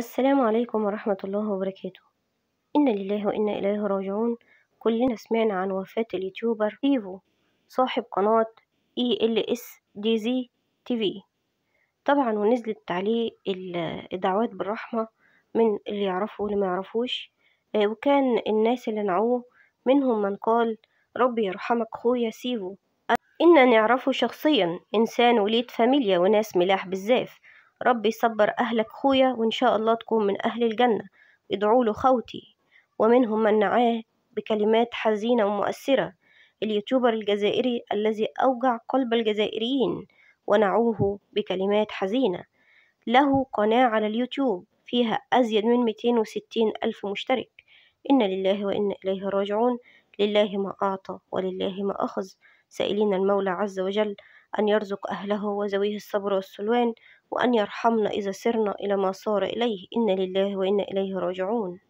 السلام عليكم ورحمة الله وبركاته إنا لله وإنا إليه راجعون كلنا سمعنا عن وفاة اليوتيوبر إيفو صاحب قناة إي إل إس دي زي تي في طبعا ونزلت عليه الدعوات بالرحمة من اللي يعرفه واللي ما يعرفوش آه، وكان الناس اللي نعوه منهم من قال ربي يرحمك خويا سيفو إنا نعرفه شخصيا إنسان وليد فاميليا وناس ملاح بالزاف ربي يصبر أهلك خويا وإن شاء الله تكون من أهل الجنة ادعوا له خوتي ومنهم من نعاه بكلمات حزينة ومؤثرة اليوتيوبر الجزائري الذي أوجع قلب الجزائريين ونعوه بكلمات حزينة له قناة على اليوتيوب فيها أزيد من 260 ألف مشترك إن لله وإن إليه راجعون لله ما أعطى ولله ما أخذ سائلين المولى عز وجل أن يرزق أهله وزويه الصبر والسلوان وأن يرحمنا إذا سرنا إلى ما صار إليه إنا لله وإنا إليه راجعون